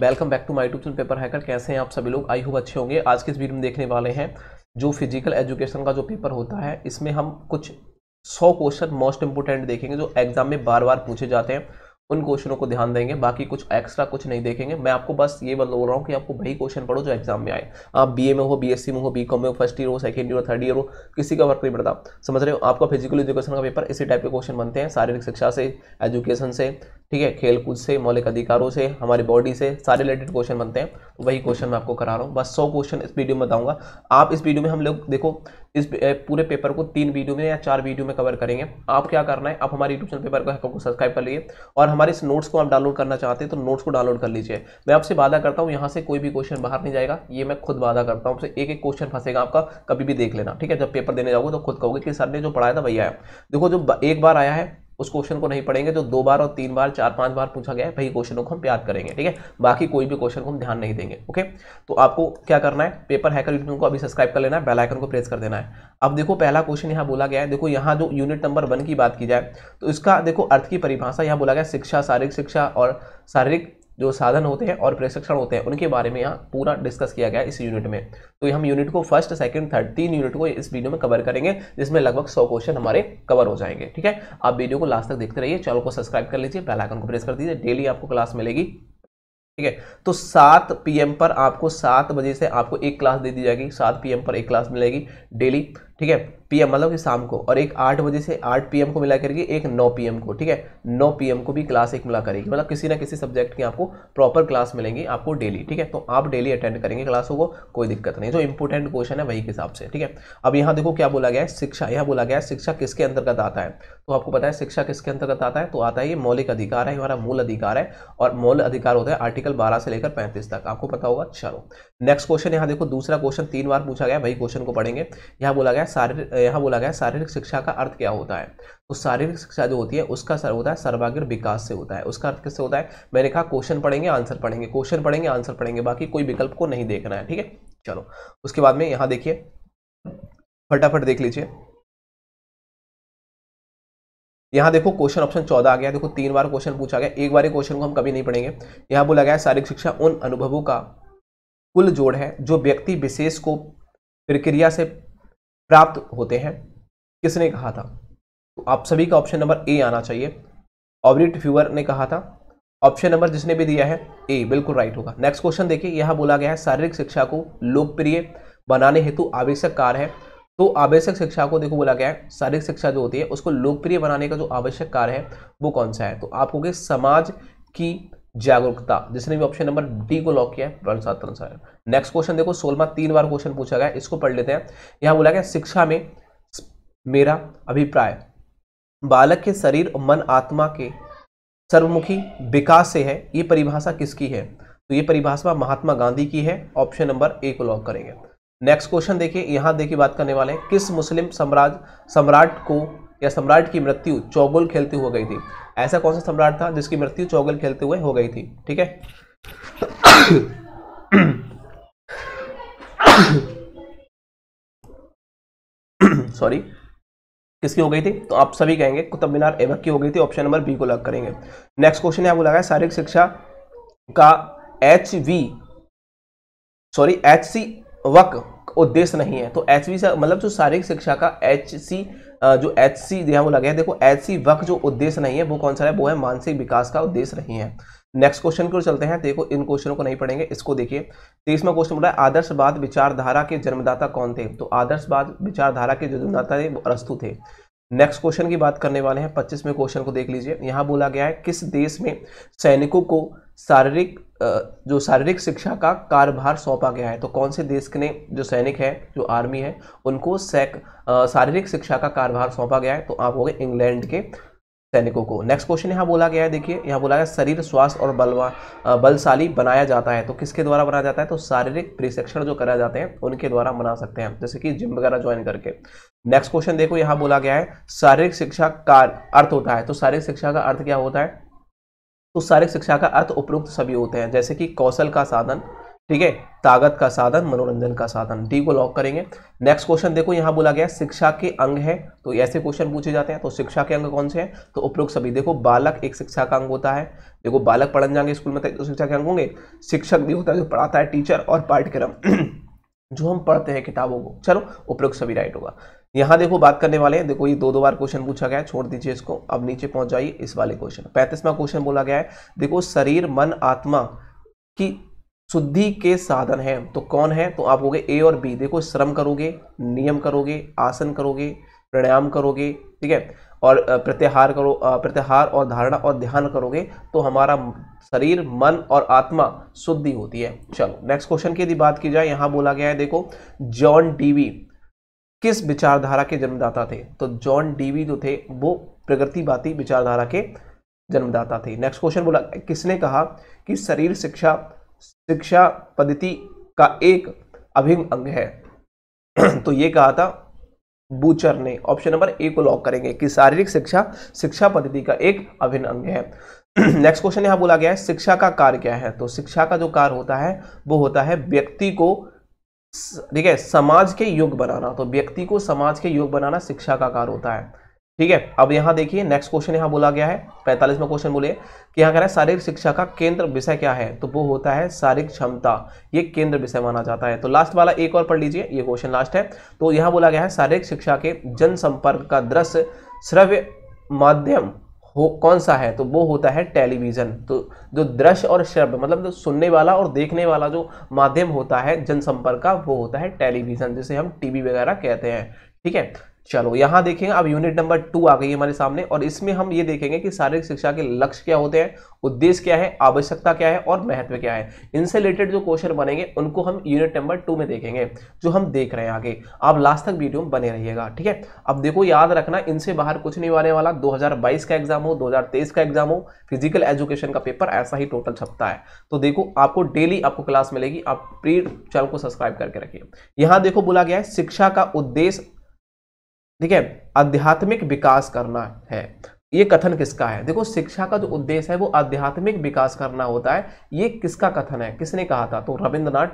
welcome back to my tube paper hacker कैसे हैं आप सभी लोग आई होप अच्छे होंगे आज के इस वीडियो में देखने वाले हैं जो फिजिकल एजुकेशन का जो पेपर होता है इसमें हम कुछ सौ क्वेश्चन मोस्ट इंपोर्टेंट देखेंगे जो एग्जाम में बार बार पूछे जाते हैं उन क्वेश्चनों को ध्यान देंगे बाकी कुछ एक्स्ट्रा कुछ नहीं देखेंगे मैं आपको बस ये बोल रहा हूँ कि आपको वही क्वेश्चन पढ़ो जो एग्जाम में आए आप बीए में हो बीएससी में हो बीकॉम में हो फर्स्ट ईयर हो सेकंड ईयर हो थर्ड ईयर हो किसी का वर्क नहीं पड़ता समझ रहे हो आपका फिजिकल एजुकेशन का पेपर इसी टाइप के क्वेश्चन बनते हैं शारीरिक शिक्षा से एजुकेशन से ठीक है खेलकूद से मौलिक अधिकारों से हमारी बॉडी से सारे रिलेटेड क्वेश्चन बनते हैं वही क्वेश्चन मैं आपको करा रहा हूँ बस सौ क्वेश्चन इस वीडियो में बताऊँगा आप इस वीडियो में हम लोग देखो इस पूरे पेपर को तीन वीडियो में या चार वीडियो में कवर करेंगे आप क्या करना है आप हमारे यूट्यूब चैनल पेपर को सब्सक्राइब कर लिए और हमारे इस नोट्स को आप डाउनलोड करना चाहते हैं तो नोट्स को डाउनलोड कर लीजिए मैं आपसे वादा करता हूँ यहाँ से कोई भी क्वेश्चन बाहर नहीं जाएगा ये मैं खुद वादा करता हूँ एक एक क्वेश्चन फंसेगा आपका कभी भी देख लेना ठीक है जब पेपर देने जाओगे तो खुद कहोगे कि सर ने जो पढ़ाया था वही आया देखो जो एक बार आया है उस क्वेश्चन को नहीं पढ़ेंगे जो दो बार और तीन बार चार पांच बार पूछा गया है भाई क्वेश्चनों को हम याद करेंगे ठीक है बाकी कोई भी क्वेश्चन को हम ध्यान नहीं देंगे ओके तो आपको क्या करना है पेपर हैकर यूट्यूब को अभी सब्सक्राइब कर लेना है बेल आइकन को प्रेस कर देना है अब देखो पहला क्वेश्चन यहाँ बोला गया है देखो यहाँ जो यूनिट नंबर वन की बात की जाए तो इसका देखो अर्थ की परिभाषा यहाँ बोला गया शिक्षा शारीरिक शिक्षा और शारीरिक जो साधन होते हैं और प्रशिक्षण होते हैं उनके बारे में यहाँ पूरा डिस्कस किया गया इस यूनिट में तो हम यूनिट को फर्स्ट सेकंड थर्ड तीन यूनिट को इस वीडियो में कवर करेंगे जिसमें लगभग सौ क्वेश्चन हमारे कवर हो जाएंगे ठीक है आप वीडियो को लास्ट तक देखते रहिए चैनल को सब्सक्राइब कर लीजिए बेल को प्रेस कर दीजिए डेली आपको क्लास मिलेगी ठीक है तो सात पी पर आपको सात बजे से आपको एक क्लास दे दी जाएगी सात पी पर एक क्लास मिलेगी डेली ठीक है पीएम मतलब कि शाम को और एक आठ बजे से आठ पीएम को मिला करके एक नौ पीएम को ठीक है नौ पीएम को भी क्लास एक मिला करेगी मतलब किसी ना किसी सब्जेक्ट की आपको प्रॉपर क्लास मिलेंगी आपको डेली ठीक है तो आप डेली अटेंड करेंगे क्लासों को कोई दिक्कत नहीं जो इंपॉर्टेंट क्वेश्चन है वही के हिसाब से ठीक है अब यहाँ देखो क्या बोला गया है शिक्षा यह बोला गया है शिक्षा किसके अंतर्गत आता है तो आपको पता है शिक्षा किसके अंतर्गत आता है तो आता है ये मौलिक अधिकार है हमारा मूल अधिकार है और मूल अधिकार होता है आर्टिकल बारह से लेकर पैंतीस तक आपको पता होगा चलो नेक्स्ट क्वेश्चन यहाँ देखो दूसरा क्वेश्चन तीन बार पूछा गया वही क्वेश्चन को पढ़ेंगे यहाँ बोला गया गया शारीरिक यहाँ बोला गया शारीरिक शिक्षा का अर्थ क्या होता है तो शारीरिक शिक्षा जो होती है उसका सर होता है सर्वाग्र विकास से होता है उसका अर्थ किससे होता है मैंने कहा क्वेश्चन पढ़ेंगे आंसर पढ़ेंगे क्वेश्चन पढ़ेंगे आंसर पढ़ेंगे बाकी कोई विकल्प को नहीं देखना है ठीक है चलो उसके बाद में यहाँ देखिए फटाफट देख लीजिए यहाँ देखो क्वेश्चन ऑप्शन चौदह आ गया देखो तीन बार क्वेश्चन पूछा गया एक बार क्वेश्चन को हम कभी नहीं पढ़ेंगे यहाँ बोला गया शारीरिक शिक्षा उन अनुभवों का कुल जोड़ है जो व्यक्ति विशेष को प्रक्रिया से प्राप्त होते हैं किसने कहा था तो आप सभी का ऑप्शन नंबर ए आना चाहिए ऑब्रिट फ्यूअर ने कहा था ऑप्शन नंबर जिसने भी दिया है ए बिल्कुल राइट होगा नेक्स्ट क्वेश्चन देखिए यहाँ बोला गया है शारीरिक शिक्षा को लोकप्रिय बनाने हेतु आवश्यक कार्य है तो आवश्यक शिक्षा को देखो बोला गया है शारीरिक शिक्षा जो होती है उसको लोकप्रिय बनाने का जो आवश्यक कार्य है वो कौन सा है तो आप कहोगे समाज की जागरूकता जिसने भी ऑप्शन नंबर डी को लॉक किया है सात आंसर नेक्स्ट क्वेश्चन देखो सोलवा तीन बार क्वेश्चन पूछा गया इसको पढ़ लेते हैं यहां बोला गया शिक्षा में मेरा अभिप्राय बालक के शरीर और मन आत्मा के सर्वमुखी विकास से है ये परिभाषा किसकी है तो ये परिभाषा महात्मा गांधी की है ऑप्शन नंबर ए को लॉक करेंगे नेक्स्ट क्वेश्चन देखिए यहां देखिए बात करने वाले हैं किस मुस्लिम सम्राज सम्राट को या सम्राट की मृत्यु चौगुल खेलते हो गई थी ऐसा कौन सा सम्राट था जिसकी मृत्यु चौगुल खेलते हुए हो गई थी ठीक है सॉरी किसकी हो गई थी तो आप सभी कहेंगे कुतुब मीनार एबक की हो गई थी ऑप्शन नंबर बी को लॉक करेंगे नेक्स्ट क्वेश्चन है आपको लगा है शारीरिक शिक्षा का H V sorry H C वक उद्देश्य नहीं है तो एच वी मतलब जो शारीरिक शिक्षा का एच सी जो एच सी वो लगे हैं देखो एच सी वक्त जो उद्देश्य नहीं है वो कौन सा है वो है मानसिक विकास का उद्देश्य नहीं है नेक्स्ट क्वेश्चन की ओर चलते हैं देखो इन क्वेश्चनों को नहीं पढ़ेंगे इसको देखिए तीसवा क्वेश्चन बोला है आदर्शवाद विचारधारा के जन्मदाता कौन थे तो आदर्शवाद विचारधारा के जो जन्मदाता थे वो अरस्तु थे नेक्स्ट क्वेश्चन की बात करने वाले हैं पच्चीसवें क्वेश्चन को देख लीजिए यहाँ बोला गया है किस देश में सैनिकों को शारीरिक जो शारीरिक शिक्षा का कारभार सौंपा गया है तो कौन से देश ने जो सैनिक है जो आर्मी है उनको सैक शारीरिक शिक्षा का कारभार सौंपा गया है तो आप हो गए इंग्लैंड के सैनिकों को नेक्स्ट क्वेश्चन यहाँ बोला गया है देखिए यहाँ बोला गया शरीर स्वास्थ्य और बलवा बलशाली बनाया जाता है तो किसके द्वारा बनाया जाता है तो शारीरिक प्रशिक्षण जो कराए जाते हैं उनके द्वारा बना सकते हैं जैसे कि जिम वगैरह ज्वाइन करके नेक्स्ट क्वेश्चन देखो यहाँ बोला गया है शारीरिक शिक्षा का अर्थ होता है तो शारीरिक शिक्षा का अर्थ क्या होता है तो शारीरिक शिक्षा का अर्थ उपयुक्त सभी होते हैं जैसे कि कौशल का साधन ठीक है ताकत का साधन मनोरंजन का साधन डी को लॉक करेंगे नेक्स्ट क्वेश्चन देखो यहाँ बोला गया शिक्षा के अंग है तो ऐसे क्वेश्चन पूछे जाते हैं तो शिक्षा के अंग कौन से हैं तो उपयुक्त सभी देखो बालक एक शिक्षा का अंग होता है देखो बालक पढ़न जाएंगे स्कूल में तो शिक्षा के अंग होंगे शिक्षक भी होता है जो पढ़ाता है टीचर और पाठ्यक्रम जो हम पढ़ते हैं किताबों को चलो उपयुक्त सभी राइट होगा यहाँ देखो बात करने वाले हैं देखो ये दो दो बार क्वेश्चन पूछा गया है छोड़ दीजिए इसको अब नीचे पहुंच जाइए इस वाले क्वेश्चन पैंतीसवा क्वेश्चन बोला गया है देखो शरीर मन आत्मा की शुद्धि के साधन है तो कौन है तो आप हो गए ए और बी देखो श्रम करोगे नियम करोगे आसन करोगे प्राणायाम करोगे ठीक है और प्रत्याहार करो प्रत्याहार और धारणा और ध्यान करोगे तो हमारा शरीर मन और आत्मा शुद्धि होती है चलो नेक्स्ट क्वेश्चन की यदि बात की जाए यहाँ बोला गया है देखो जॉन डीवी किस विचारधारा के जन्मदाता थे तो जॉन डीवी जो थे वो प्रगतिवादी विचारधारा के जन्मदाता थे नेक्स्ट क्वेश्चन बोला किसने कहा कि शरीर शिक्षा शिक्षा पद्धति का एक अभिन्न अंग है तो ये कहा था बूचर ने ऑप्शन नंबर ए को लॉक करेंगे कि शारीरिक शिक्षा शिक्षा पद्धति का एक अभिन्न अंग है नेक्स्ट क्वेश्चन यहां बोला गया है शिक्षा का कार्य क्या है तो शिक्षा का जो कार्य होता है वो होता है व्यक्ति को ठीक है समाज के योग बनाना तो व्यक्ति को समाज के योग बनाना शिक्षा का कार्य होता है ठीक है अब यहां देखिए नेक्स्ट क्वेश्चन यहां बोला गया है पैंतालीसवा क्वेश्चन बोले कि यहाँ कह रहा है शारीरिक शिक्षा का केंद्र विषय क्या है तो वो होता है शारीरिक क्षमता ये केंद्र विषय माना जाता है तो लास्ट वाला एक और पढ़ लीजिए ये क्वेश्चन लास्ट है तो यहां बोला गया है शारीरिक शिक्षा के जनसंपर्क का दृश्य श्रव्य माध्यम हो कौन सा है तो वो होता है टेलीविज़न तो जो दृश्य और श्रव्य मतलब जो सुनने वाला और देखने वाला जो माध्यम होता है जनसंपर्क का वो होता है टेलीविज़न जिसे हम टीवी वगैरह कहते हैं ठीक है चलो यहाँ देखेंगे अब यूनिट नंबर टू आ गई है हमारे सामने और इसमें हम ये देखेंगे कि शारीरिक शिक्षा के लक्ष्य क्या होते हैं उद्देश्य क्या है आवश्यकता क्या है और महत्व क्या है इनसे रिलेटेड जो क्वेश्चन बनेंगे उनको हम यूनिट नंबर टू में देखेंगे जो हम देख रहे हैं आगे आप लास्ट तक वीडियो में बने रहिएगा ठीक है अब देखो याद रखना इनसे बाहर कुछ नहीं आने वाला दो का एग्जाम हो दो का एग्जाम हो फिजिकल एजुकेशन का पेपर ऐसा ही टोटल छपता है तो देखो आपको डेली आपको क्लास मिलेगी आप प्री चैनल को सब्सक्राइब करके रखिए यहाँ देखो बोला गया है शिक्षा का उद्देश्य ठीक है आध्यात्मिक विकास करना है ये कथन किसका है देखो शिक्षा का जो उद्देश्य है वो आध्यात्मिक विकास करना होता है ये किसका कथन है किसने कहा था तो रविंद्रनाथ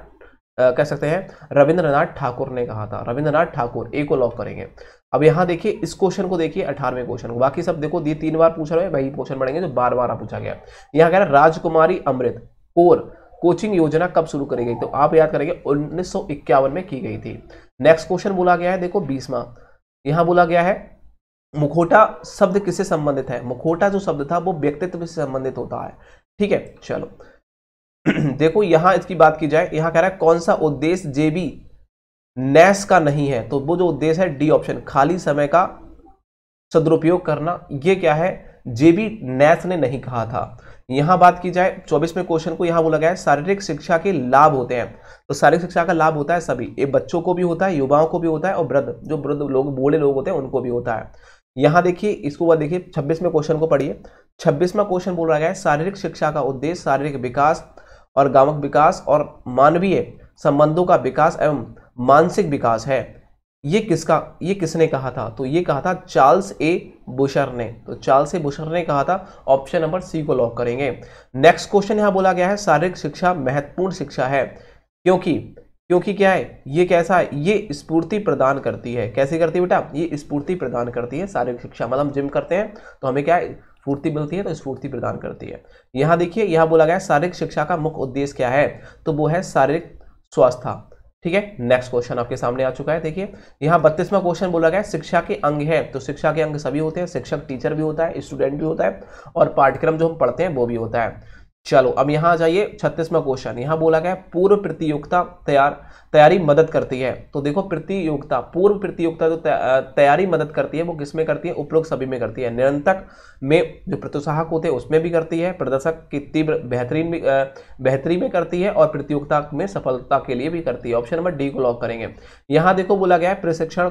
कह सकते हैं रविंद्रनाथ ठाकुर ने कहा था रविंद्रनाथ ठाकुर ए को लॉक करेंगे अब यहां देखिए इस क्वेश्चन को देखिए अठारहवें क्वेश्चन को बाकी सब देखो ये तीन बार पूछा है वही क्वेश्चन बढ़ेंगे जो बार बार पूछा गया यहाँ कह रहा है राजकुमारी अमृत कोर कोचिंग योजना कब शुरू करी गई तो आप याद करेंगे उन्नीस में की गई थी नेक्स्ट क्वेश्चन बोला गया है देखो बीसवा यहां बोला गया है मुखोटा शब्द किससे संबंधित है मुखोटा जो शब्द था वो व्यक्तित्व से संबंधित होता है ठीक है चलो देखो यहां इसकी बात की जाए यहां कह रहा है कौन सा उद्देश्य जेबी नैस का नहीं है तो वो जो उद्देश्य है डी ऑप्शन खाली समय का सदुरुपयोग करना ये क्या है जेबी नैस ने नहीं कहा था यहाँ बात की जाए चौबीस में क्वेश्चन को यहाँ बोला गया है शारीरिक शिक्षा के लाभ होते हैं तो शारीरिक शिक्षा का लाभ होता है सभी ये बच्चों को भी होता है युवाओं को भी होता है और वृद्ध जो वृद्ध लोग बूढ़े लोग होते हैं उनको भी होता है यहाँ देखिए इसको बाद देखिए छब्बीस में क्वेश्चन को पढ़िए छब्बीसवा क्वेश्चन बोल रहा है शारीरिक शिक्षा का उद्देश्य शारीरिक विकास और गामक विकास और मानवीय संबंधों का विकास एवं मानसिक विकास है ये किसका ये किसने कहा था तो ये कहा था चार्ल्स ए बुशर ने तो चार्ल्स ए बुशर ने कहा था ऑप्शन नंबर सी को लॉक करेंगे नेक्स्ट क्वेश्चन यहाँ बोला गया है शारीरिक शिक्षा महत्वपूर्ण शिक्षा है क्योंकि क्योंकि क्या है ये कैसा है ये स्फूर्ति प्रदान करती है कैसे करती है बेटा ये स्फूर्ति प्रदान करती है शारीरिक शिक्षा मतलब हम जिम करते हैं तो हमें क्या है स्फूर्ति मिलती है तो स्फूर्ति प्रदान करती है यहाँ देखिए यहाँ बोला गया है शारीरिक शिक्षा का मुख्य उद्देश्य क्या है तो वो है शारीरिक स्वास्थ्य ठीक है नेक्स्ट क्वेश्चन आपके सामने आ चुका है देखिए यहाँ बत्तीसवा क्वेश्चन बोला गया शिक्षा के अंग है तो शिक्षा के अंग सभी होते हैं शिक्षक टीचर भी होता है स्टूडेंट भी होता है और पाठ्यक्रम जो हम पढ़ते हैं वो भी होता है चलो अब यहाँ आ जाइए छत्तीसवा क्वेश्चन यहाँ बोला गया पूर्व प्रतियोगिता तैयार तैयारी मदद करती है तो देखो प्रतियोगिता पूर्व प्रतियोगिता जो तैयारी मदद करती है वो किसमें करती है उपरोक्त सभी में करती है निरंतक में जो प्रोत्साहक होते हैं उसमें भी करती है प्रदर्शक की तीव्र बेहतरीन भी बेहतरी में करती है और प्रतियोगिता में सफलता के लिए भी करती है ऑप्शन नंबर डी को लॉक करेंगे यहाँ देखो बोला गया है प्रशिक्षण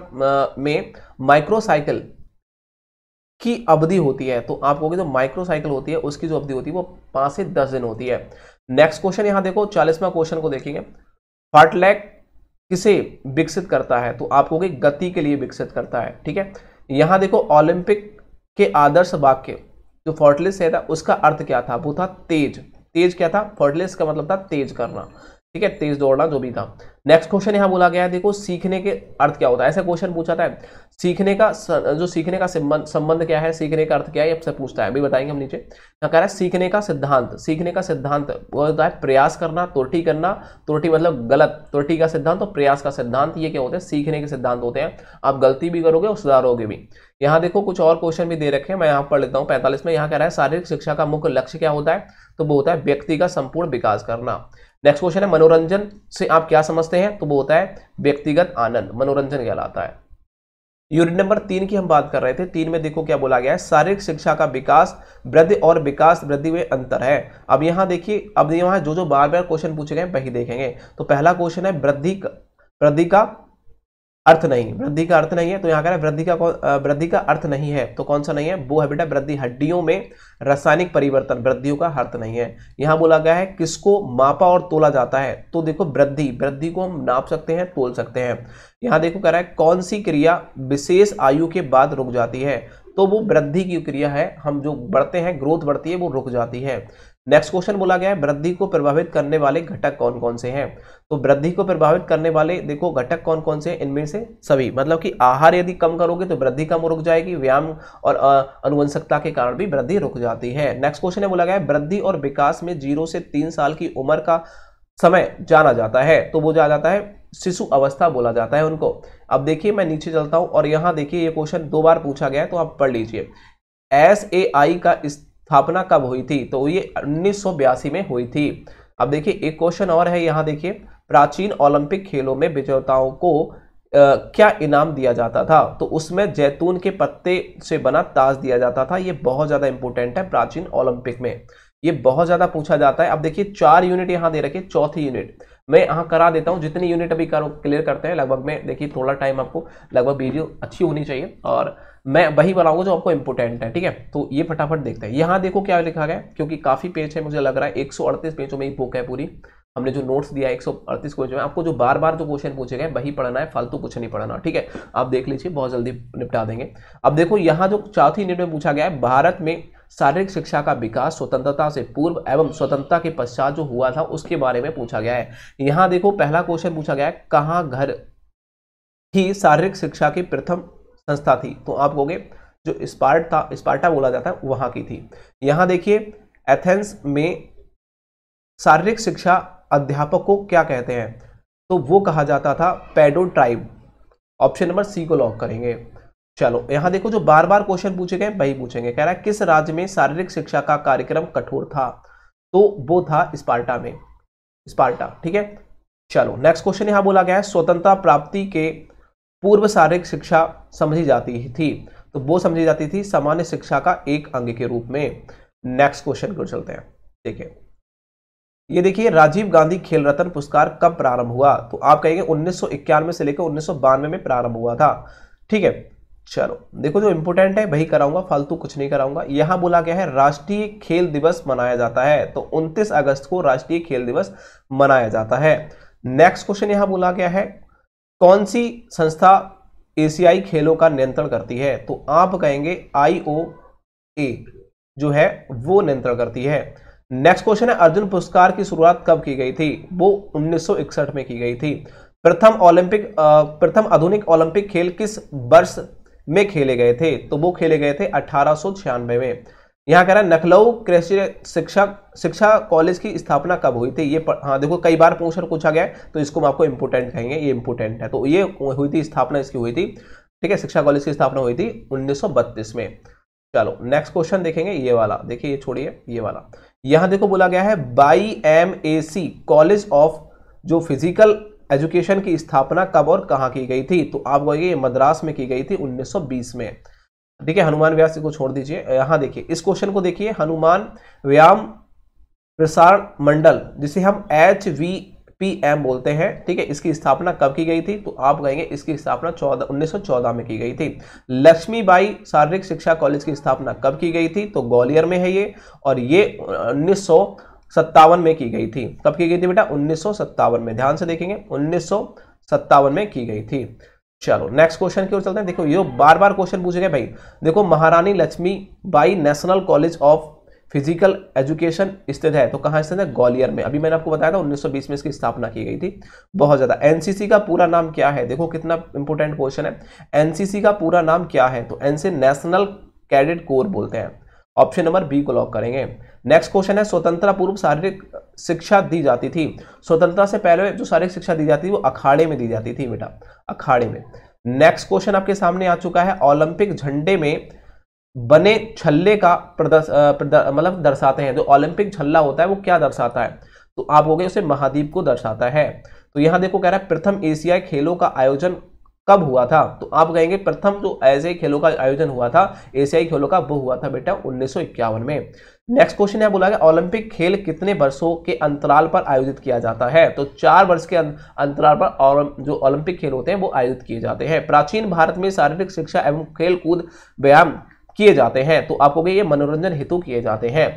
में माइक्रोसाइकिल की अवधि होती है तो आप कहोगे जो माइक्रोसाइकिल होती है उसकी जो अवधि होती है वो पांच से दस दिन होती है नेक्स्ट क्वेश्चन यहां देखो चालीसवा क्वेश्चन को देखेंगे फर्टलैक किसे विकसित करता है तो आप कहोगे गति के लिए विकसित करता है ठीक है यहां देखो ओलंपिक के आदर्श वाक्य जो फॉर्टलेस है था उसका अर्थ क्या था वो था तेज तेज क्या था फर्टिलिस्ट का मतलब था तेज करना ठीक है तेज दौड़ना जो भी था नेक्स्ट क्वेश्चन यहाँ बोला गया है देखो सीखने के अर्थ क्या होता है ऐसा क्वेश्चन पूछा था सीखने का जो सीखने का संबंध क्या है सीखने का अर्थ क्या है आपसे पूछता है अभी बताएंगे हम नीचे क्या कह रहा है सीखने का सिद्धांत सीखने का सिद्धांत वो होता है प्रयास करना त्रुटि करना त्रुटि मतलब गलत त्रुटि का सिद्धांत और प्रयास का सिद्धांत ये क्या होते हैं सीखने के सिद्धांत होते हैं आप गलती भी करोगे और सुधारोगे भी यहाँ देखो कुछ और क्वेश्चन भी दे रखे हैं मैं यहाँ पढ़ लेता हूँ पैंतालीस में यहाँ कह रहा है शारीरिक शिक्षा का मुख्य लक्ष्य क्या होता है तो वो होता है व्यक्ति का संपूर्ण विकास करना नेक्स्ट क्वेश्चन है मनोरंजन से आप क्या समझते हैं तो वो होता है व्यक्तिगत आनंद मनोरंजन कहलाता है यूनिट नंबर तीन की हम बात कर रहे थे तीन में देखो क्या बोला गया है शारीरिक शिक्षा का विकास वृद्धि और विकास वृद्धि में अंतर है अब यहाँ देखिए अब यहाँ जो जो बार बार क्वेश्चन पूछे गए वही देखेंगे तो पहला क्वेश्चन है वृद्धि वृद्धि का अर्थ नहीं वृद्धि का अर्थ नहीं है तो यहाँ कह रहा है वृद्धि का वृद्धि का अर्थ नहीं है तो कौन सा नहीं है वो है बेटा वृद्धि हड्डियों में रासायनिक परिवर्तन वृद्धियों का अर्थ नहीं है यहाँ बोला गया है किसको मापा और तोला जाता है तो देखो वृद्धि वृद्धि को हम नाप सकते हैं तोल सकते हैं यहाँ देखो कह रहा है कौन सी क्रिया विशेष आयु के बाद रुक जाती है तो वो वृद्धि की क्रिया है हम जो बढ़ते हैं ग्रोथ बढ़ती है वो रुक जाती है नेक्स्ट क्वेश्चन बोला गया है वृद्धि को प्रभावित करने वाले घटक कौन कौन से हैं तो वृद्धि को प्रभावित करने वाले देखो घटक कौन कौन से हैं इनमें से सभी मतलब कि आहार यदि कम करोगे तो वृद्धि कम रुक जाएगी व्यायाम और अनुवंशकता के कारण भी वृद्धि रुक जाती है नेक्स्ट क्वेश्चन है बोला गया है वृद्धि और विकास में जीरो से तीन साल की उम्र का समय जाना जाता है तो वो जाना जाता है शिशु अवस्था बोला जाता है उनको अब देखिए मैं नीचे चलता हूँ और यहाँ देखिए ये क्वेश्चन दो बार पूछा गया है तो आप पढ़ लीजिए एस ए आई का स्थापना कब हुई थी तो ये उन्नीस में हुई थी अब देखिए एक क्वेश्चन और है यहाँ देखिए प्राचीन ओलंपिक खेलों में विजेताओं को आ, क्या इनाम दिया जाता था तो उसमें जैतून के पत्ते से बना ताज दिया जाता था ये बहुत ज़्यादा इंपॉर्टेंट है प्राचीन ओलंपिक में ये बहुत ज़्यादा पूछा जाता है अब देखिए चार यूनिट यहाँ दे रखे चौथी यूनिट मैं यहाँ करा देता हूँ जितनी यूनिट अभी करो क्लियर करते हैं लगभग में देखिए थोड़ा टाइम आपको लगभग वीडियो अच्छी होनी चाहिए और मैं वही बनाऊंगा जो आपको इंपोर्टेंट है ठीक है तो ये फटाफट देखते हैं यहाँ देखो क्या लिखा गया क्योंकि काफ़ी पेज है मुझे लग रहा है एक पेजों में ही बुक है पूरी हमने जो नोट्स दिया एक सौ अड़तीस क्वेश्चन में आपको जो बार बार जो क्वेश्चन पूछे गए वही पढ़ना है फालतू कुछ नहीं पढ़ना ठीक है आप देख लीजिए बहुत जल्दी निपटा देंगे अब देखो यहाँ जो चौथी यूनिट में पूछा गया है भारत में शारीरिक शिक्षा का विकास स्वतंत्रता से पूर्व एवं स्वतंत्रता के पश्चात जो हुआ था उसके बारे में पूछा गया है यहाँ देखो पहला क्वेश्चन पूछा गया है कहाँ घर ही शारीरिक शिक्षा की प्रथम संस्था थी तो आप कहोगे जो स्पार्ट था स्पार्टा बोला जाता है वहां की थी यहां देखिए एथेंस में शारीरिक शिक्षा अध्यापक को क्या कहते हैं तो वो कहा जाता था पेडो ट्राइब ऑप्शन नंबर सी को लॉक करेंगे चलो यहां देखो जो बार बार क्वेश्चन पूछे गए वही पूछेंगे कह रहा है किस राज्य में शारीरिक शिक्षा का कार्यक्रम कठोर था तो वो था स्पार्टा में स्पार्टा ठीक है चलो नेक्स्ट क्वेश्चन यहां बोला गया है स्वतंत्रता प्राप्ति के पूर्व शारीरिक शिक्षा समझी जाती थी तो वो समझी जाती थी सामान्य शिक्षा का एक अंग के रूप में नेक्स्ट क्वेश्चन को चलते हैं देखिए ये देखिए राजीव गांधी खेल रत्न पुरस्कार कब प्रारंभ हुआ तो आप कहेंगे उन्नीस से लेकर उन्नीस में प्रारंभ हुआ था ठीक है चलो देखो जो इंपोर्टेंट है वही कराऊंगा फालतू कुछ नहीं कराऊंगा यहां बोला गया है राष्ट्रीय खेल दिवस मनाया जाता है तो 29 अगस्त को राष्ट्रीय खेल दिवस मनाया जाता है नेक्स्ट क्वेश्चन यहां बोला गया है कौन सी संस्था एशियाई खेलों का नियंत्रण करती है तो आप कहेंगे आई ओ ए जो है वो नियंत्रण करती है नेक्स्ट क्वेश्चन है अर्जुन पुरस्कार की शुरुआत कब की गई थी वो 1961 में की गई थी प्रथम ओलंपिक प्रथम आधुनिक ओलंपिक खेल किस वर्ष में खेले गए थे तो वो खेले गए थे अठारह में यहाँ कह रहा है नखलऊ कृषि शिक्षा शिक्षा कॉलेज की स्थापना कब हुई थी ये पर, हाँ देखो कई बार पूछ पूछा गया तो इसको हम आपको इम्पोर्टेंट कहेंगे ये इम्पोर्टेंट है तो ये हुई थी स्थापना इसकी हुई थी ठीक है शिक्षा कॉलेज की स्थापना हुई थी उन्नीस में चलो नेक्स्ट क्वेश्चन देखेंगे ये वाला देखिए ये छोड़िए ये वाला यहाँ देखो बोला गया है Y M A C college of जो फिजिकल एजुकेशन की स्थापना कब और कहाँ की गई थी तो आप बोलिए मद्रास में की गई थी 1920 में ठीक है हनुमान व्यास को छोड़ दीजिए यहां देखिए इस क्वेश्चन को देखिए हनुमान व्यायाम प्रसार मंडल जिसे हम एच वी पी एम बोलते हैं ठीक है इसकी स्थापना कब की गई थी तो आप कहेंगे इसकी स्थापना चौदह उन्नीस में की गई थी लक्ष्मीबाई शारीरिक शिक्षा कॉलेज की स्थापना कब की गई थी तो ग्वालियर में है ये और ये उन्नीस सत्तावन में की गई थी कब की गई थी बेटा उन्नीस में ध्यान से देखेंगे उन्नीस में की गई थी चलो नेक्स्ट क्वेश्चन की ओर चलते हैं देखो ये बार बार क्वेश्चन पूछे गए भाई देखो Maharani Lakshmi Bai national college of physical education स्थित है तो कहाँ स्थित है ग्वालियर में अभी मैंने आपको बताया था 1920 में इसकी स्थापना की गई थी बहुत ज़्यादा एनसीसी का पूरा नाम क्या है देखो कितना इंपॉर्टेंट क्वेश्चन है एनसीसी का पूरा नाम क्या है तो एनसी नेशनल कैडेट कोर बोलते हैं ऑप्शन नंबर बी को लॉक करेंगे नेक्स्ट क्वेश्चन है स्वतंत्रता पूर्व शारीरिक शिक्षा दी जाती थी स्वतंत्रता से पहले जो शारीरिक शिक्षा दी जाती थी वो अखाड़े में दी जाती थी बेटा अखाड़े में नेक्स्ट क्वेश्चन आपके सामने आ चुका है ओलंपिक झंडे में बने छल्ले का मतलब दर्शाते हैं जो ओलंपिक छल्ला होता है वो क्या दर्शाता है तो आप हो गए उसे महाद्वीप को दर्शाता है तो यहां देखो कह रहा है प्रथम एशियाई खेलों का आयोजन कब हुआ था तो आप कहेंगे प्रथम जो तो ऐसे खेलों का आयोजन हुआ था एशियाई खेलों का वो हुआ था बेटा उन्नीस में नेक्स्ट क्वेश्चन है बोला गया ओलंपिक खेल कितने वर्षों के अंतराल पर आयोजित किया जाता है तो चार वर्ष के अं-, अंतराल पर और जो ओलंपिक खेल होते हैं वो आयोजित किए जाते हैं प्राचीन भारत में शारीरिक शिक्षा एवं खेल कूद व्यायाम किए जाते हैं तो आपको ये मनोरंजन हेतु किए जाते हैं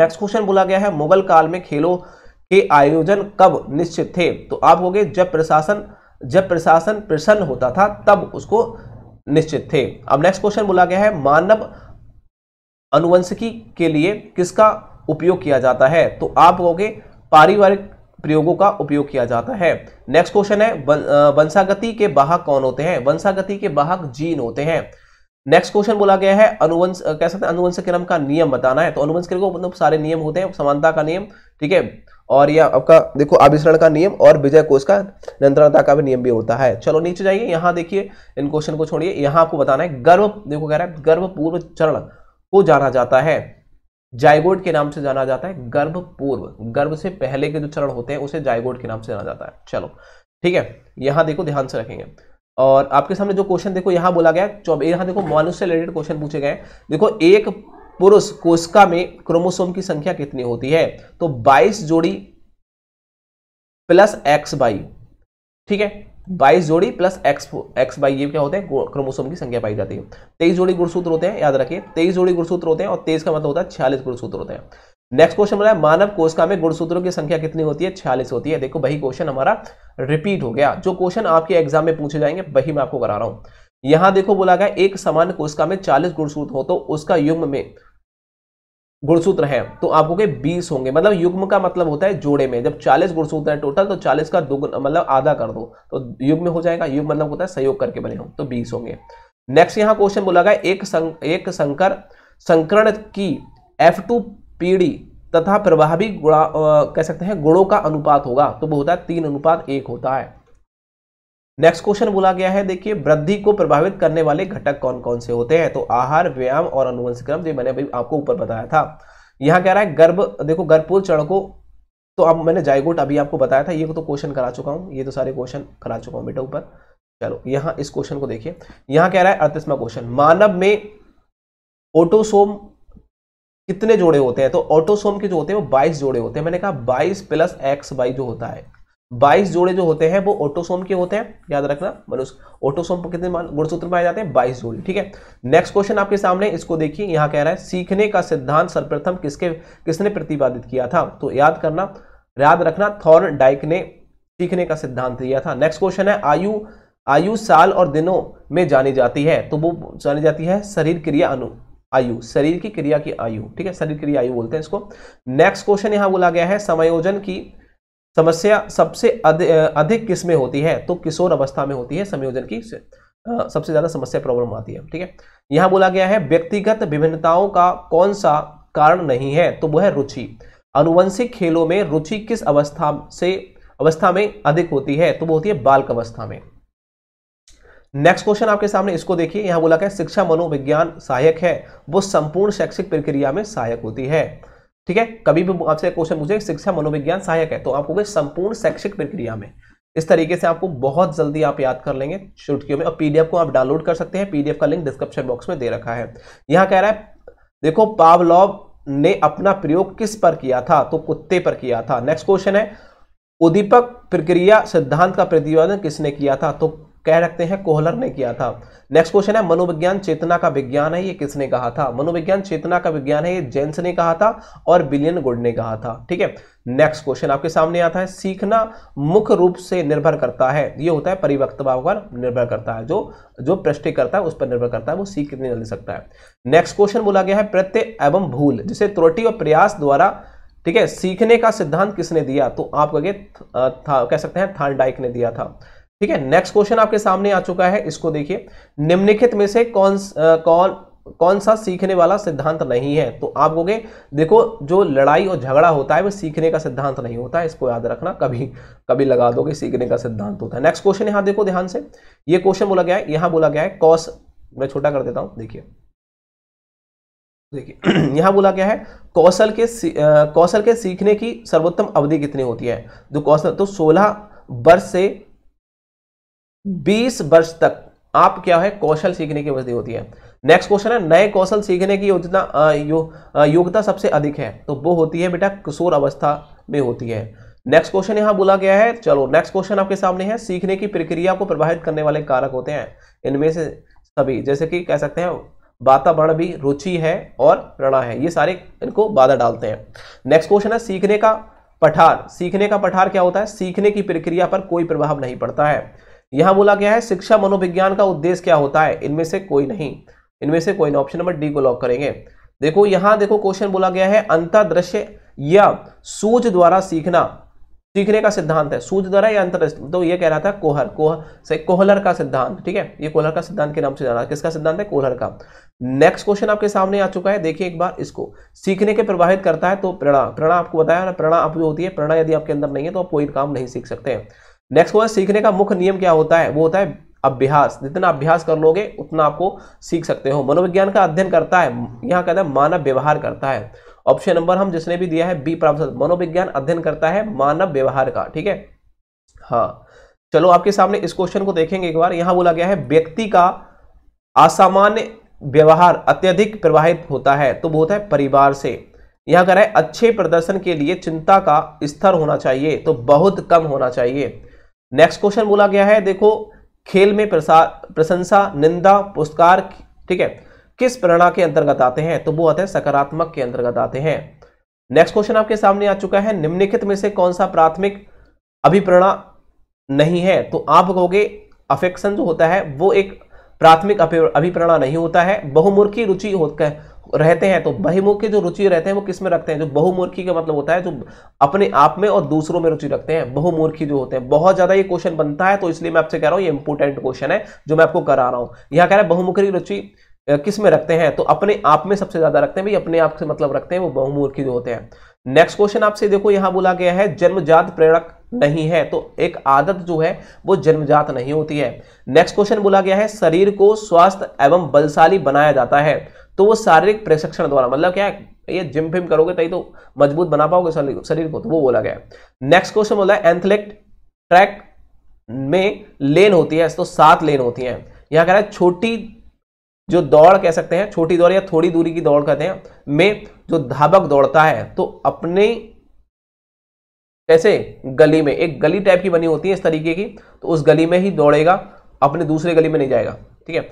नेक्स्ट क्वेश्चन बोला गया है मुगल काल में खेलों के आयोजन कब निश्चित थे तो आप हो जब प्रशासन जब प्रशासन प्रसन्न होता था तब उसको निश्चित थे अब नेक्स्ट क्वेश्चन बोला गया है मानव अनुवंशिकी के लिए किसका उपयोग किया जाता है तो आप कहोगे पारिवारिक प्रयोगों का उपयोग किया जाता है नेक्स्ट क्वेश्चन है वंशागति के बाहक कौन होते हैं वंशागति के बाहक जीन होते हैं नेक्स्ट क्वेश्चन बोला गया है अनुवंश कह सकते हैं अनुवंश क्रम का नियम बताना है तो अनुवंश क्रम को मतलब सारे नियम होते हैं समानता का नियम ठीक है और यह आपका देखो अभिसरण का नियम और विजय कोष का नियंत्रणता का भी नियम भी होता है चलो नीचे जाइए यहाँ देखिए इन क्वेश्चन को छोड़िए यहाँ आपको बताना है गर्भ देखो कह रहा है गर्भपूर्व चरण को जाना जाता है जायगोड के नाम से जाना जाता है गर्भ पूर्व गर्भ से पहले के जो चरण होते हैं उसे जायगोड के नाम से जाना जाता है चलो ठीक है यहाँ देखो ध्यान से रखेंगे और आपके सामने जो क्वेश्चन देखो यहाँ बोला गया यहाँ देखो मानुष से रिलेटेड क्वेश्चन पूछे गए देखो एक पुरुष कोशिका में क्रोमोसोम की संख्या कितनी होती है तो 22 जोड़ी प्लस एक्स बाई ठीक है 22 जोड़ी प्लस एक्स एक्स बाई ये क्या होते हैं क्रोमोसोम की संख्या पाई जाती है तेईस जोड़ी गुणसूत्र होते हैं याद रखिए तेईस जोड़ी गुणसूत्र होते हैं और तेईस का मतलब होता है छियालीस गुणसूत्र होते हैं नेक्स्ट क्वेश्चन बना है मानव कोशिका में गुणसूत्रों की संख्या कितनी होती है छियालीस होती है देखो वही क्वेश्चन हमारा रिपीट हो गया जो क्वेश्चन आपके एग्जाम में पूछे जाएंगे वही मैं आपको करा रहा हूँ यहां देखो बोला गया एक समान कोशिका में चालीस गुणसूत्र हो तो उसका युग्म में गुणसूत्र है तो आपको के बीस होंगे मतलब युग्म का मतलब होता है जोड़े में जब चालीस गुणसूत्र है टोटल तो चालीस का दो मतलब आधा कर दो तो युग्म हो जाएगा युग मतलब होता है सहयोग करके बने हो तो बीस होंगे नेक्स्ट यहाँ क्वेश्चन बोला गया एक सं, एक संकर संकरण की एफ टू पीढ़ी तथा प्रभावी गुणा कह सकते हैं गुणों का अनुपात होगा तो वो होता है तीन अनुपात एक होता है नेक्स्ट क्वेश्चन बोला गया है देखिए वृद्धि को प्रभावित करने वाले घटक कौन कौन से होते हैं तो आहार व्यायाम और अनुवंशिक क्रम जो मैंने अभी आपको ऊपर बताया था यहाँ कह रहा है गर्भ देखो गर्भपुर चरण को तो अब मैंने जायगोट अभी आपको बताया था ये तो क्वेश्चन करा चुका हूँ ये तो सारे क्वेश्चन करा चुका हूँ बेटा ऊपर चलो यहाँ इस क्वेश्चन को देखिए यहाँ कह रहा है अड़तीसवा क्वेश्चन मानव में ऑटोसोम कितने जोड़े होते हैं तो ऑटोसोम के जो होते हैं वो बाईस जोड़े होते हैं मैंने कहा बाईस प्लस एक्स वाई जो होता है बाईस जोड़े जो होते हैं वो ऑटोसोम के होते हैं याद रखना मनुष्य मतलब ऑटोसोम कितने गुणसूत्र में आए जाते हैं बाईस जोड़े ठीक है नेक्स्ट क्वेश्चन आपके सामने इसको देखिए यहाँ कह रहा है सीखने का सिद्धांत सर्वप्रथम किसके किसने प्रतिपादित किया था तो याद करना याद रखना थॉर्न डाइक ने सीखने का सिद्धांत दिया था नेक्स्ट क्वेश्चन है आयु आयु साल और दिनों में जानी जाती है तो वो जानी जाती है शरीर क्रिया अनु आयु शरीर की क्रिया की आयु ठीक है शरीर क्रिया आयु बोलते हैं इसको नेक्स्ट क्वेश्चन यहाँ बोला गया है समायोजन की समस्या सबसे अधिक किस में होती है तो किशोर अवस्था में होती है संयोजन की सबसे ज़्यादा समस्या प्रॉब्लम आती है ठीक है यहाँ बोला गया है व्यक्तिगत विभिन्नताओं का कौन सा कारण नहीं है तो वो है रुचि अनुवंशिक खेलों में रुचि किस अवस्था से अवस्था में अधिक होती है तो वो होती है बालक अवस्था में नेक्स्ट क्वेश्चन आपके सामने इसको देखिए यहाँ बोला गया शिक्षा मनोविज्ञान सहायक है वो संपूर्ण शैक्षिक प्रक्रिया में सहायक होती है ठीक है कभी भी आपसे क्वेश्चन पूछे शिक्षा मनोविज्ञान सहायक है तो आपको संपूर्ण शैक्षिक प्रक्रिया में इस तरीके से आपको बहुत जल्दी आप याद कर लेंगे चुटकियों में और पीडीएफ को आप डाउनलोड कर सकते हैं पीडीएफ का लिंक डिस्क्रिप्शन बॉक्स में दे रखा है यहाँ कह रहा है देखो पावलॉव ने अपना प्रयोग किस पर किया था तो कुत्ते पर किया था नेक्स्ट क्वेश्चन है उदीपक प्रक्रिया सिद्धांत का प्रतिपादन किसने किया था तो कह रखते हैं कोहलर ने किया था नेक्स्ट क्वेश्चन है मनोविज्ञान चेतना का विज्ञान है ये किसने कहा था मनोविज्ञान चेतना का विज्ञान है ये जेंस ने कहा था और बिलियन गुड ने कहा था ठीक है नेक्स्ट क्वेश्चन आपके सामने आता है सीखना मुख्य रूप से निर्भर करता है ये होता है परिवक्त पर निर्भर करता है जो जो प्रश्न करता है उस पर निर्भर करता है वो सीख कितने जल्दी सकता है नेक्स्ट क्वेश्चन बोला गया है प्रत्यय एवं भूल जिसे त्रुटि और प्रयास द्वारा ठीक है सीखने का सिद्धांत किसने दिया तो आप कह सकते हैं थान ने दिया था ठीक है नेक्स्ट क्वेश्चन आपके सामने आ चुका है इसको देखिए निम्नलिखित में से कौन कौन कौन सा सीखने वाला सिद्धांत नहीं है तो आप बोगे देखो जो लड़ाई और झगड़ा होता है वो सीखने का सिद्धांत नहीं होता है इसको याद रखना कभी कभी लगा दोगे सीखने का सिद्धांत होता है नेक्स्ट क्वेश्चन यहां देखो ध्यान से ये क्वेश्चन बोला गया है यहां बोला गया है कॉस मैं छोटा कर देता हूं देखिए देखिए यहां बोला गया है कौशल के कौशल के सीखने की सर्वोत्तम अवधि कितनी होती है जो कौशल तो सोलह वर्ष से बीस वर्ष तक आप क्या है कौशल सीखने की अवधि होती है नेक्स्ट क्वेश्चन है नए कौशल सीखने की योजना यो, योग्यता सबसे अधिक है तो वो होती है बेटा किशोर अवस्था में होती है नेक्स्ट क्वेश्चन यहाँ बोला गया है चलो नेक्स्ट क्वेश्चन आपके सामने है सीखने की प्रक्रिया को प्रभावित करने वाले कारक होते हैं इनमें से सभी जैसे कि कह सकते हैं वातावरण भी रुचि है और प्रणा है ये सारे इनको बाधा डालते हैं नेक्स्ट क्वेश्चन है सीखने का पठार सीखने का पठार क्या होता है सीखने की प्रक्रिया पर कोई प्रभाव नहीं पड़ता है यहां बोला गया है शिक्षा मनोविज्ञान का उद्देश्य क्या होता है इनमें से कोई नहीं इनमें से कोई ऑप्शन नंबर डी को लॉक करेंगे देखो यहां देखो क्वेश्चन बोला गया है अंतरदृश्य या सूझ द्वारा सीखना सीखने का सिद्धांत है सूझ द्वारा या अंतर्दृष्टि तो ये कह रहा था कोहर कोहर से कोहलर का सिद्धांत ठीक है ये कोहलर का सिद्धांत के नाम से जाना किसका सिद्धांत है कोहलर का नेक्स्ट क्वेश्चन आपके सामने आ चुका है देखिए एक बार इसको सीखने के प्रभावित करता है तो प्रणा प्रणा आपको बताया प्रणा आप जो होती है प्रणा यदि आपके अंदर नहीं है तो आप कोई काम नहीं सीख सकते हैं नेक्स्ट क्वेश्चन सीखने का मुख्य नियम क्या होता है वो होता है अभ्यास जितना अभ्यास कर लोगे उतना आपको सीख सकते हो मनोविज्ञान का अध्ययन करता है यहाँ कहता है मानव व्यवहार करता है ऑप्शन नंबर हम जिसने भी दिया है बी प्राप्त मनोविज्ञान अध्ययन करता है मानव व्यवहार का ठीक है हाँ चलो आपके सामने इस क्वेश्चन को देखेंगे एक बार यहाँ बोला गया है व्यक्ति का असामान्य व्यवहार अत्यधिक प्रवाहित होता है तो वो होता है परिवार से यहाँ कह रहा है अच्छे प्रदर्शन के लिए चिंता का स्तर होना चाहिए तो बहुत कम होना चाहिए नेक्स्ट क्वेश्चन बोला गया है देखो खेल में प्रशंसा निंदा पुरस्कार ठीक है किस प्रेरणा के अंतर्गत आते हैं तो वो आते हैं सकारात्मक के अंतर्गत आते हैं नेक्स्ट क्वेश्चन आपके सामने आ चुका है निम्नलिखित में से कौन सा प्राथमिक अभिप्रेरणा नहीं है तो आप कहोगे अफेक्शन जो होता है वो एक प्राथमिक अभिप्रेरणा नहीं होता है बहुमुर्खी रुचि होता है रहते हैं तो बहिमुख के जो रुचि रहते हैं वो किस में रखते हैं जो बहुमूर्खी का मतलब होता है जो अपने आप में और दूसरों में रुचि रखते हैं बहुमूर्खी जो होते हैं बहुत ज़्यादा ये क्वेश्चन बनता है तो इसलिए मैं आपसे कह रहा हूँ ये इंपॉर्टेंट क्वेश्चन है जो मैं आपको करा रहा हूँ यहाँ कह रहा है बहुमुखी रुचि किस में रखते हैं तो अपने आप में सबसे ज़्यादा रखते हैं भाई अपने आप से मतलब रखते हैं वो बहुमूर्खी जो होते हैं नेक्स्ट क्वेश्चन आपसे देखो यहाँ बोला गया है जन्मजात प्रेरक नहीं है तो एक आदत जो है वो जन्मजात नहीं होती है नेक्स्ट क्वेश्चन बोला गया है शरीर को स्वास्थ्य एवं बलशाली बनाया जाता है तो वो शारीरिक प्रशिक्षण द्वारा मतलब क्या है ये जिम फिम करोगे तभी तो मजबूत बना पाओगे शरीर को तो वो बोला गया नेक्स्ट क्वेश्चन बोला है एंथलेक्ट ट्रैक में लेन होती है तो सात लेन होती है यहां कह रहा है छोटी जो दौड़ कह सकते हैं छोटी दौड़ या थोड़ी दूरी की दौड़ कहते हैं में जो धाबक दौड़ता है तो अपने कैसे गली में एक गली टाइप की बनी होती है इस तरीके की तो उस गली में ही दौड़ेगा अपने दूसरे गली में नहीं जाएगा ठीक है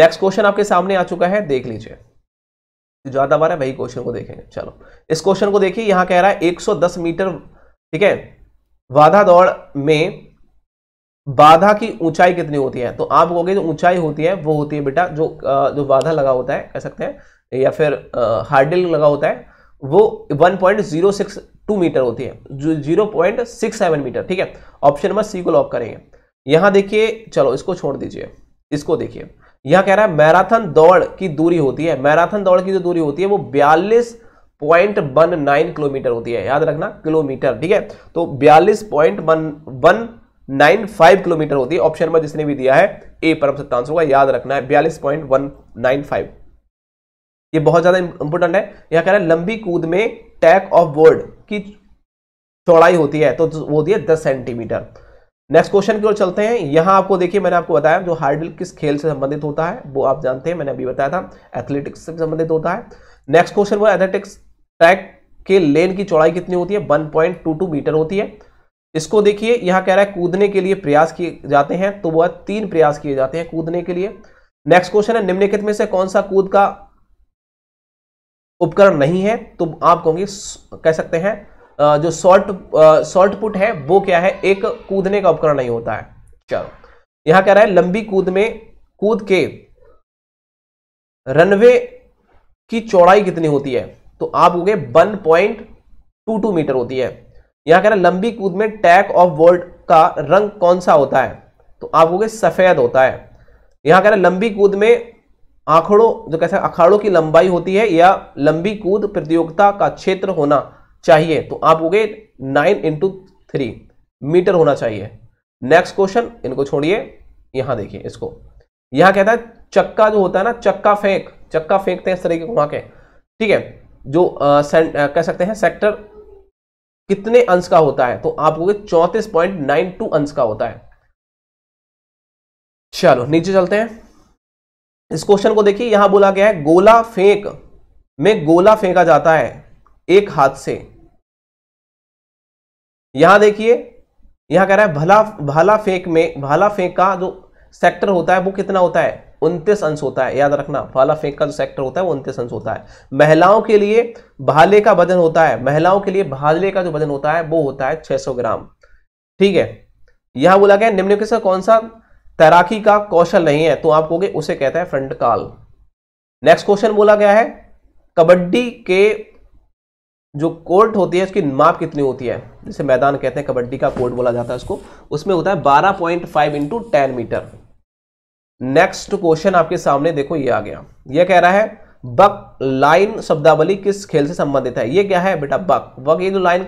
नेक्स्ट क्वेश्चन आपके सामने आ चुका है देख लीजिए ज़्यादा बार है वही क्वेश्चन को देखेंगे चलो इस क्वेश्चन को देखिए यहाँ कह रहा है 110 मीटर ठीक है वाधा दौड़ में बाधा की ऊंचाई कितनी होती है तो आप कहोगे जो ऊंचाई होती है वो होती है बेटा जो जो बाधा लगा होता है कह सकते हैं या फिर हार्डिल लगा होता है वो 1.06 टू मीटर होती है जो zero point six seven metre ठीक है ऑप्शन नंबर सी को लॉक करेंगे यहाँ देखिए चलो इसको छोड़ दीजिए इसको देखिए यहाँ कह रहा है मैराथन दौड़ की दूरी होती है मैराथन दौड़ की जो दूरी होती है वो बयालीस पॉइंट वन नाइन किलोमीटर होती है याद रखना किलोमीटर ठीक है तो बयालीस point one one nine five kilometre होती है ऑप्शन नंबर जिसने भी दिया है ए परम सत्ता आंसर होगा याद रखना है बयालीस पॉइंट वन नाइन फाइव ये बहुत ज़्यादा इंपोर्टेंट है यहाँ कह रहा है लंबी कूद में टैक ऑफ वर्ड की चौड़ाई होती है तो वो होती है दस सेंटीमीटर नेक्स्ट क्वेश्चन की ओर चलते हैं यहाँ आपको देखिए मैंने आपको बताया जो हार्डल किस खेल से संबंधित होता है वो आप जानते हैं मैंने अभी बताया था एथलेटिक्स से संबंधित होता है नेक्स्ट क्वेश्चन वो एथलेटिक्स ट्रैक के लेन की चौड़ाई कितनी होती है 1.22 मीटर होती है इसको देखिए यहाँ कह रहा है कूदने के लिए प्रयास किए जाते हैं तो वह तीन प्रयास किए जाते हैं कूदने के लिए नेक्स्ट क्वेश्चन है निम्नलिखित में से कौन सा कूद का उपकरण नहीं है तो आप कहोगे कह सकते हैं जो सॉल्ट सॉल्ट पुट है वो क्या है एक कूदने का उपकरण नहीं होता है चलो यहां कह रहा है लंबी कूद में कूद के रनवे की चौड़ाई कितनी होती है तो आप हो गए one point two two metre होती है यहां कह रहा है लंबी कूद में टैक ऑफ वर्ल्ड का रंग कौन सा होता है तो आप हो गए सफेद होता है यहां कह रहा है लंबी कूद में आंकड़ों जो कैसे अखाड़ों की लंबाई होती है या लंबी कूद प्रतियोगिता का क्षेत्र होना चाहिए तो आप हो गए नाइन इंटू थ्री मीटर होना चाहिए नेक्स्ट क्वेश्चन इनको छोड़िए यहां देखिए इसको यहां कहता है चक्का जो होता है ना चक्का फेंक चक्का फेंकते हैं इस तरीके वहां के ठीक है जो आ, आ, कह सकते हैं सेक्टर कितने अंश का होता है तो आप हो गए चौंतीस पॉइंट नाइन टू अंश का होता है चलो नीचे चलते हैं इस क्वेश्चन को देखिए यहां बोला गया है गोला फेंक में गोला फेंका जाता है एक हाथ से यहां देखिए यहां कह रहा है भला भाला फेंक में भाला फेंक का जो सेक्टर होता है वो कितना होता है उनतीस अंश होता है याद रखना भाला फेंक का जो सेक्टर होता है वो उनतीस अंश होता है महिलाओं के लिए भाले का वजन होता है महिलाओं के लिए भाले का जो वजन होता है वो होता है 600 ग्राम ठीक है यहां बोला गया निम्नलिखित से कौन सा तैराकी का कौशल नहीं है तो आप कहोगे उसे कहते हैं फ्रंट काल नेक्स्ट क्वेश्चन बोला गया है कबड्डी के जो कोर्ट होती है उसकी माप कितनी होती है जिसे मैदान कहते हैं कबड्डी का कोर्ट बोला जाता है उसको उसमें होता है 12.5 point five into ten metre next question आपके सामने देखो ये आ गया ये कह रहा है बक लाइन शब्दावली किस खेल से संबंधित है ये क्या है बेटा बक बक ये जो लाइन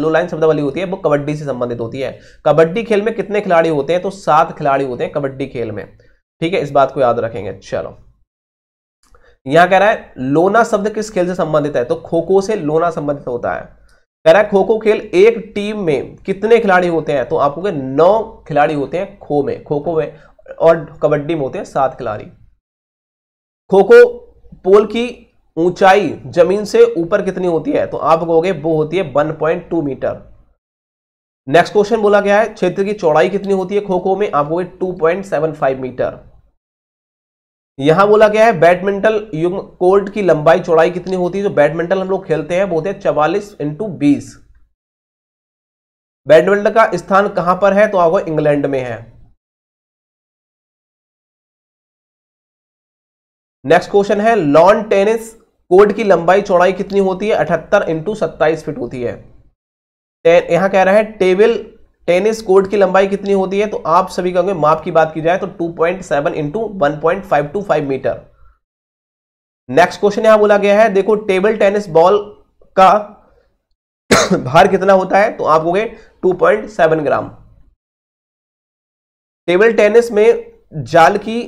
लो लाइन शब्दावली होती है वो कबड्डी से संबंधित होती है कबड्डी खेल में कितने खिलाड़ी होते हैं तो सात खिलाड़ी होते हैं कबड्डी खेल में ठीक है इस बात को याद रखेंगे चलो यहां कह रहा है लोना शब्द किस खेल से संबंधित है तो खो खो से लोना संबंधित होता है कह रहा है खो खो खेल एक टीम में कितने खिलाड़ी होते हैं तो आपको नौ खिलाड़ी होते हैं खो में खो खो में और कबड्डी में होते हैं सात खिलाड़ी खो खो पोल की ऊंचाई जमीन से ऊपर कितनी होती है तो आप कहोगे वो होती है 1.2 मीटर नेक्स्ट क्वेश्चन बोला गया है क्षेत्र की चौड़ाई कितनी होती है खो खो में आप कहोगे 2.75 मीटर यहां बोला गया है बैडमिंटन युग कोर्ट की लंबाई चौड़ाई कितनी होती है जो बैडमिंटन हम लोग खेलते हैं वो होते हैं चवालीस इंटू बीस बैडमिंटन का स्थान कहां पर है तो आपको इंग्लैंड में है नेक्स्ट क्वेश्चन है लॉन टेनिस कोर्ट की लंबाई चौड़ाई कितनी होती है अठहत्तर इंटू सत्ताईस फिट होती है यहां कह रहा है टेबल टेनिस कोर्ट की लंबाई कितनी होती है तो आप सभी कहोगे माप की बात की जाए तो 2.7 point seven into one metre next question यहां बोला गया है देखो टेबल टेनिस बॉल का भार कितना होता है तो आप कहोगे 2.7 ग्राम टेबल टेनिस में जाल की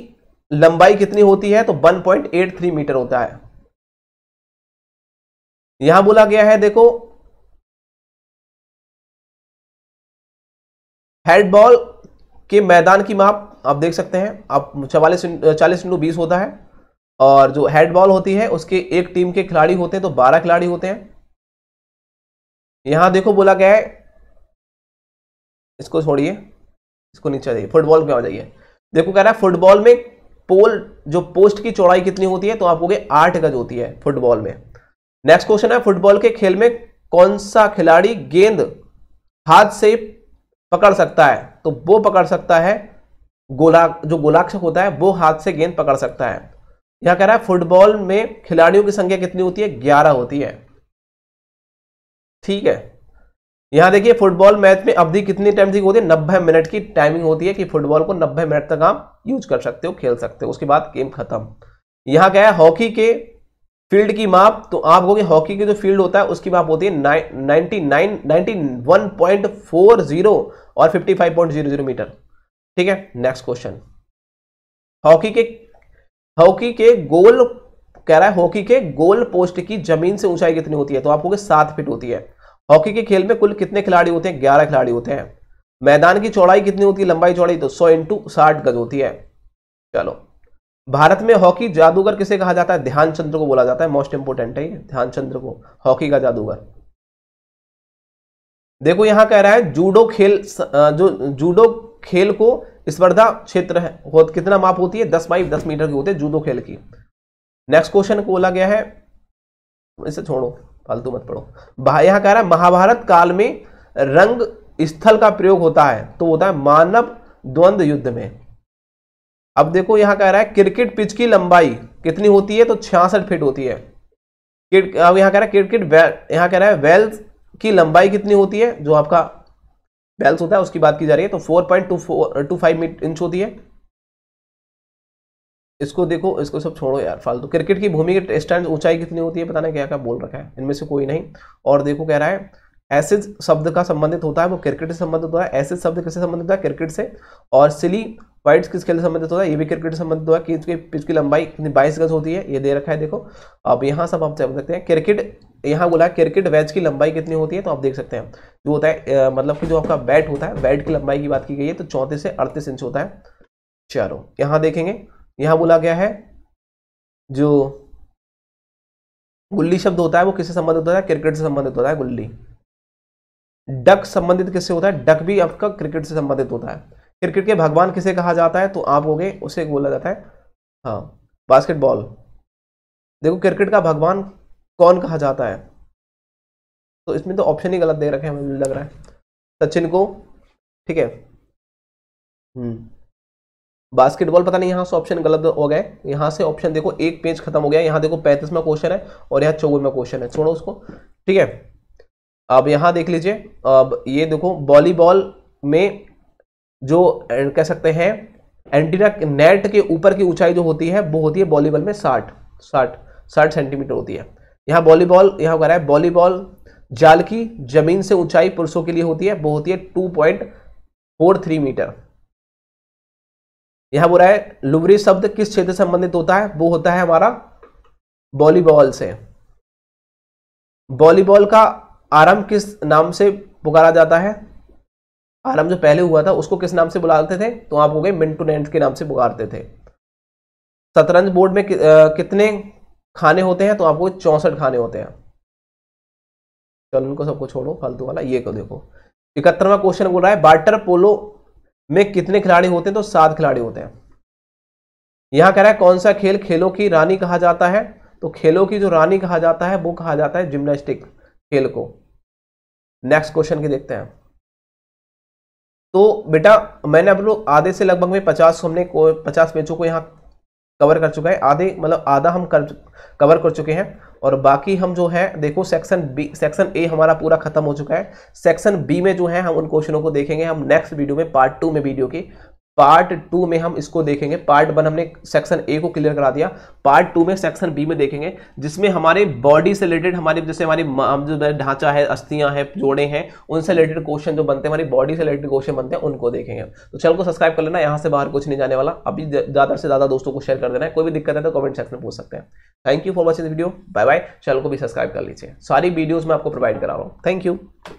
लंबाई कितनी होती है तो 1.83 मीटर होता है यहां बोला गया है देखो हेडबॉल के मैदान की माप आप देख सकते हैं आप चवालीस चालीस इंटू बीस होता है और जो हेडबॉल बॉल होती है उसके एक टीम के खिलाड़ी होते हैं तो बारह खिलाड़ी होते हैं यहां देखो बोला गया है इसको छोड़िए इसको नीचे जाइए फुटबॉल में आ जाइए देखो कह रहा है फुटबॉल में पोल जो पोस्ट की चौड़ाई कितनी होती है तो आप गए आठ गज होती है फुटबॉल में नेक्स्ट क्वेश्चन है फुटबॉल के खेल में कौन सा खिलाड़ी गेंद हाथ से पकड़ सकता है तो वो पकड़ सकता है गोला जो गोलाक्ष होता है वो हाथ से गेंद पकड़ सकता है यहां कह रहा है फुटबॉल में खिलाड़ियों की संख्या कितनी होती है ग्यारह होती है ठीक है यहां देखिए फुटबॉल मैच में अवधि कितनी टाइम थी होती है नब्बे मिनट की टाइमिंग होती है कि फुटबॉल को नब्बे मिनट तक आप यूज कर सकते हो खेल सकते हो उसके बाद गेम खत्म यहां क्या है हॉकी के फील्ड की माप तो आप कहोगे हॉकी की जो फील्ड होता है उसकी माप होती है नाइनटी और fifty five point zero zero metre ठीक है नेक्स्ट क्वेश्चन हॉकी के हॉकी के गोल कह रहा है हॉकी के गोल पोस्ट की जमीन से ऊंचाई कितनी होती है तो आप कहोगे सात फीट होती है हॉकी के खेल में कुल कितने खिलाड़ी होते हैं ग्यारह खिलाड़ी होते हैं मैदान की चौड़ाई कितनी होती है लंबाई चौड़ाई तो सौ इंटू साठ गज होती है चलो भारत में हॉकी जादूगर किसे कहा जाता है ध्यानचंद्र को बोला जाता है मोस्ट इंपोर्टेंट है ध्यानचंद्र को हॉकी का जादूगर देखो यहां कह रहा है जूडो खेल जो जूडो खेल को स्पर्धा क्षेत्र है कितना माप होती है दस बाई दस मीटर की होती है जूडो खेल की नेक्स्ट क्वेश्चन को बोला गया है इसे छोड़ो फालतू मत पढ़ो यहाँ कह रहा है महाभारत काल में रंग स्थल का प्रयोग होता है तो होता है मानव द्वंद्व युद्ध में अब देखो यहाँ कह रहा है क्रिकेट पिच की लंबाई कितनी होती है तो छियासठ फीट होती है अब यहाँ कह रहा है क्रिकेट यहाँ कह रहा है वेल्स की लंबाई कितनी होती है जो आपका बेल्स होता है उसकी बात की जा रही है तो four point two four two five inch होती है इसको देखो इसको सब छोड़ो यार फालतू क्रिकेट की भूमि के स्टैंड ऊंचाई कितनी होती है पता नहीं क्या क्या बोल रखा है इनमें से कोई नहीं और देखो कह रहा है एसिड शब्द का संबंधित होता है वो क्रिकेट से संबंधित होता है ऐसे शब्द किससे संबंधित होता है क्रिकेट से और सिली वाइट किस खेल से संबंधित होता है ये भी क्रिकेट से संबंधित होता है कि पिच की लंबाई कितनी बाईस गज होती है ये दे रखा है देखो अब यहाँ सब आप देख सकते हैं क्रिकेट यहाँ बोला क्रिकेट वैच की लंबाई कितनी होती है तो आप देख सकते हैं जो होता है मतलब कि जो आपका बैट होता है बैट की लंबाई की बात की गई है तो चौंतीस से अड़तीस इंच होता है चलो यहाँ देखेंगे यहां बोला गया है जो गुल्ली शब्द होता है वो किससे संबंधित होता है क्रिकेट से संबंधित होता है गुल्ली डक संबंधित किससे होता है डक भी आपका क्रिकेट से संबंधित होता है क्रिकेट के भगवान किसे कहा जाता है तो आप हो गए उसे बोला जाता है हाँ बास्केटबॉल देखो क्रिकेट का भगवान कौन कहा जाता है तो इसमें तो ऑप्शन ही गलत दे रखे हैं मुझे लग रहा है सचिन को ठीक है हम्म बास्केटबॉल पता नहीं यहाँ से ऑप्शन गलत हो गए यहाँ से ऑप्शन देखो एक पेज खत्म हो गया यहाँ देखो पैंतीस में क्वेश्चन है और यहाँ चौवन में क्वेश्चन है छोड़ो उसको ठीक है अब यहाँ देख लीजिए अब ये देखो वॉलीबॉल में जो कह सकते हैं एंटीना नेट के ऊपर की ऊंचाई जो होती है वो होती है वॉलीबॉल में साठ साठ साठ सेंटीमीटर होती है यहाँ वॉलीबॉल यहाँ कह रहा है वॉलीबॉल जाल की जमीन से ऊंचाई पुरुषों के लिए होती है वो होती है two point four three metre यहां बोला है लुबरी शब्द किस क्षेत्र से संबंधित होता है वो होता है हमारा वॉलीबॉल से वॉलीबॉल का आरंभ किस नाम से पुकारा जाता है आरंभ जो पहले हुआ था उसको किस नाम से बुलाते थे तो आप हो गए मिंटोनेंट के नाम से पुकारते थे शतरंज बोर्ड में कि, आ, कितने खाने होते हैं तो आपको चौसठ खाने होते हैं चलो उनको सबको छोड़ो फालतू वाला ये को देखो इकहत्तरवा क्वेश्चन बोल रहा है बार्टर पोलो में कितने खिलाड़ी होते हैं तो सात खिलाड़ी होते हैं यहां कह रहा है कौन सा खेल खेलों की रानी कहा जाता है तो खेलों की जो रानी कहा जाता है वो कहा जाता है जिम्नास्टिक खेल को नेक्स्ट क्वेश्चन की देखते हैं तो बेटा मैंने आप लोग आधे से लगभग में पचास हमने पचास मैचों को यहाँ कवर कर चुका है आधे मतलब आधा हम कर कवर कर चुके हैं और बाकी हम जो है देखो सेक्शन बी सेक्शन ए हमारा पूरा खत्म हो चुका है सेक्शन बी में जो है हम उन क्वेश्चनों को देखेंगे हम नेक्स्ट वीडियो में पार्ट टू में वीडियो की पार्ट टू में हम इसको देखेंगे पार्ट वन हमने सेक्शन ए को क्लियर करा दिया पार्ट टू में सेक्शन बी में देखेंगे जिसमें हमारे बॉडी से रिलेटेड हमारे जैसे हमारे जो ढांचा है अस्थियां हैं जोड़े हैं उनसे रिलेटेड क्वेश्चन जो बनते हैं हमारी बॉडी से रिलेटेड क्वेश्चन बनते हैं उनको देखेंगे तो चैनल को सब्सक्राइब कर लेना यहाँ से बाहर कुछ नहीं जाने वाला अभी ज़्यादा से ज़्यादा दोस्तों को शेयर कर देना है कोई भी दिक्कत है तो कमेंट सेक्शन में पूछ सकते हैं thank you for watching video bye bye channel को भी सब्सक्राइब कर लीजिए सारी वीडियोज़ मैं आपको प्रोवाइड करा रहा हूँ थैंक यू